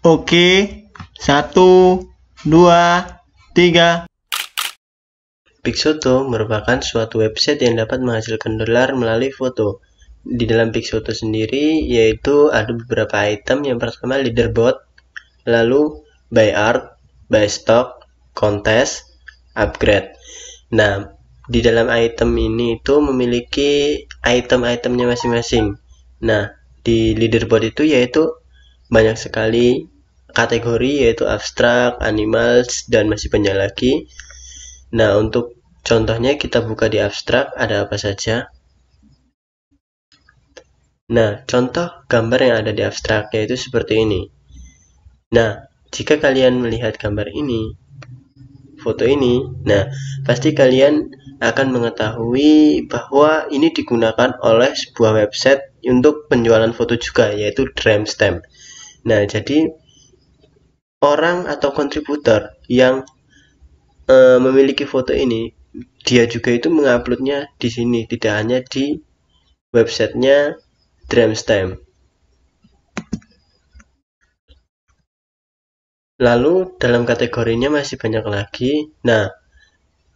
Oke, satu, dua, tiga. Pixoto merupakan suatu website yang dapat menghasilkan dolar melalui foto. Di dalam Pixoto sendiri, yaitu ada beberapa item yang pertama leaderboard, lalu buy art, buy stock, contest, upgrade. Nah, di dalam item ini itu memiliki item-itemnya masing-masing. Nah, di leaderboard itu yaitu banyak sekali kategori yaitu abstrak, animals, dan masih banyak lagi. Nah, untuk contohnya kita buka di abstrak ada apa saja. Nah, contoh gambar yang ada di abstrak yaitu seperti ini. Nah, jika kalian melihat gambar ini, foto ini, nah, pasti kalian akan mengetahui bahwa ini digunakan oleh sebuah website untuk penjualan foto juga yaitu Dreamstamp. Nah, jadi orang atau kontributor yang e, memiliki foto ini, dia juga itu menguploadnya di sini, tidak hanya di websitenya Dreamstime Lalu dalam kategorinya masih banyak lagi. Nah,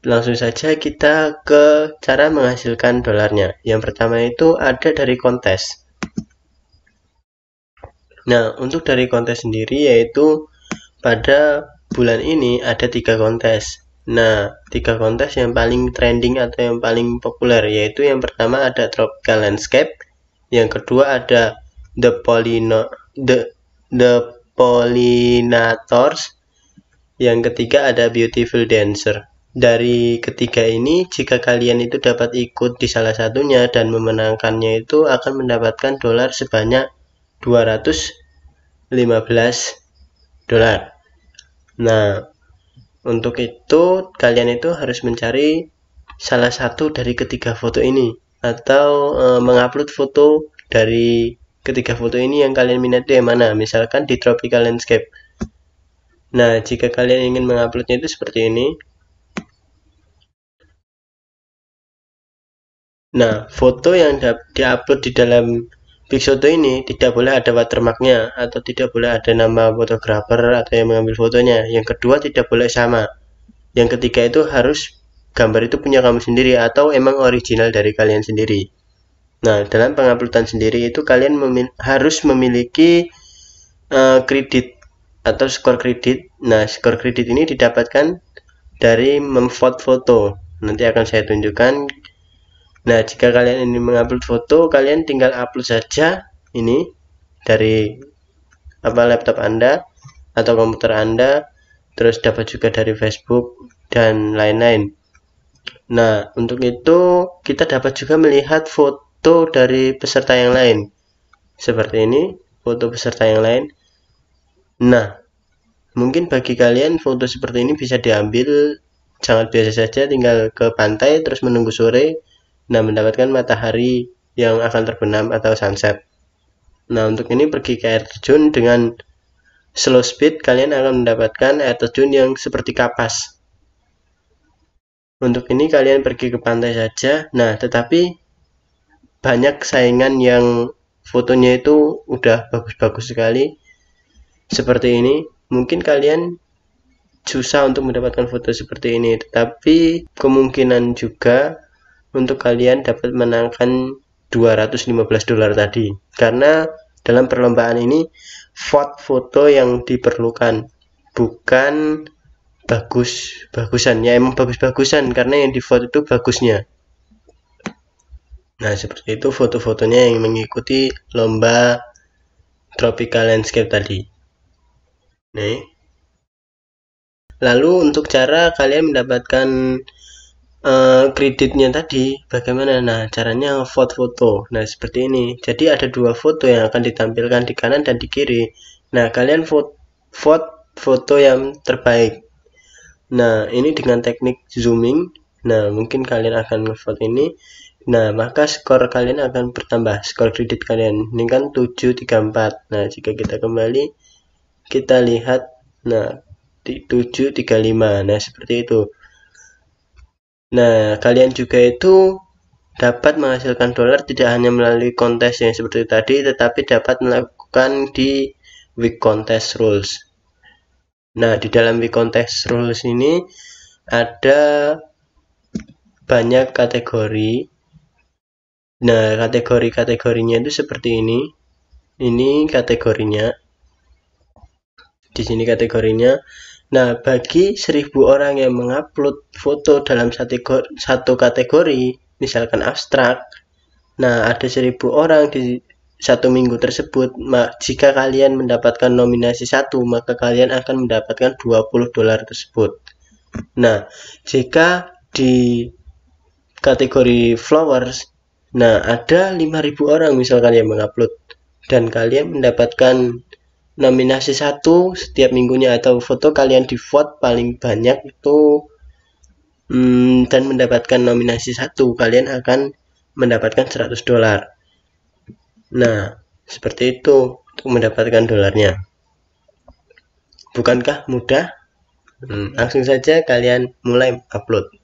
langsung saja kita ke cara menghasilkan dolarnya. Yang pertama itu ada dari kontes. Nah, untuk dari kontes sendiri yaitu pada bulan ini ada tiga kontes. Nah, tiga kontes yang paling trending atau yang paling populer yaitu yang pertama ada Tropical Landscape, yang kedua ada The Polino The The Pollinators, yang ketiga ada Beautiful Dancer. Dari ketiga ini, jika kalian itu dapat ikut di salah satunya dan memenangkannya itu akan mendapatkan dolar sebanyak 215 dolar. Nah, untuk itu kalian itu harus mencari salah satu dari ketiga foto ini atau e, mengupload foto dari ketiga foto ini yang kalian minati yang mana misalkan di tropical landscape nah jika kalian ingin menguploadnya itu seperti ini nah foto yang diupload di dalam shoto ini tidak boleh ada watermarknya atau tidak boleh ada nama fotografer atau yang mengambil fotonya. Yang kedua tidak boleh sama. Yang ketiga itu harus gambar itu punya kamu sendiri atau emang original dari kalian sendiri. Nah, dalam penguploadan sendiri itu kalian memil harus memiliki uh, kredit atau skor kredit. Nah, skor kredit ini didapatkan dari memfoto foto. Nanti akan saya tunjukkan Nah, jika kalian ingin mengupload foto, kalian tinggal upload saja ini dari apa laptop Anda atau komputer Anda, terus dapat juga dari Facebook dan lain-lain. Nah, untuk itu kita dapat juga melihat foto dari peserta yang lain. Seperti ini, foto peserta yang lain. Nah, mungkin bagi kalian foto seperti ini bisa diambil sangat biasa saja tinggal ke pantai terus menunggu sore Nah, mendapatkan matahari yang akan terbenam atau sunset. Nah, untuk ini pergi ke air terjun dengan slow speed, kalian akan mendapatkan air terjun yang seperti kapas. Untuk ini kalian pergi ke pantai saja. Nah, tetapi banyak saingan yang fotonya itu udah bagus-bagus sekali. Seperti ini, mungkin kalian susah untuk mendapatkan foto seperti ini, tetapi kemungkinan juga untuk kalian dapat menangkan 215 dolar tadi karena dalam perlombaan ini vote foto yang diperlukan bukan bagus bagusan ya emang bagus bagusan karena yang di vote itu bagusnya nah seperti itu foto-fotonya yang mengikuti lomba tropical landscape tadi nih lalu untuk cara kalian mendapatkan Eh, kreditnya tadi bagaimana nah caranya vote foto nah seperti ini jadi ada dua foto yang akan ditampilkan di kanan dan di kiri nah kalian vote vote foto yang terbaik nah ini dengan teknik zooming nah mungkin kalian akan vote ini nah maka skor kalian akan bertambah skor kredit kalian ini kan 734 nah jika kita kembali kita lihat nah 735 nah seperti itu Nah, kalian juga itu dapat menghasilkan dolar tidak hanya melalui kontes yang seperti tadi, tetapi dapat melakukan di week contest rules. Nah, di dalam week contest rules ini ada banyak kategori. Nah, kategori-kategorinya itu seperti ini. Ini kategorinya. Di sini kategorinya. Nah, bagi seribu orang yang mengupload foto dalam satu kategori, misalkan abstrak, nah ada seribu orang di satu minggu tersebut, jika kalian mendapatkan nominasi satu, maka kalian akan mendapatkan 20 dolar tersebut. Nah, jika di kategori flowers, nah ada 5000 orang misalkan yang mengupload dan kalian mendapatkan nominasi satu setiap minggunya atau foto kalian di vote paling banyak itu hmm, dan mendapatkan nominasi satu kalian akan mendapatkan 100 dolar nah seperti itu untuk mendapatkan dolarnya bukankah mudah hmm, langsung saja kalian mulai upload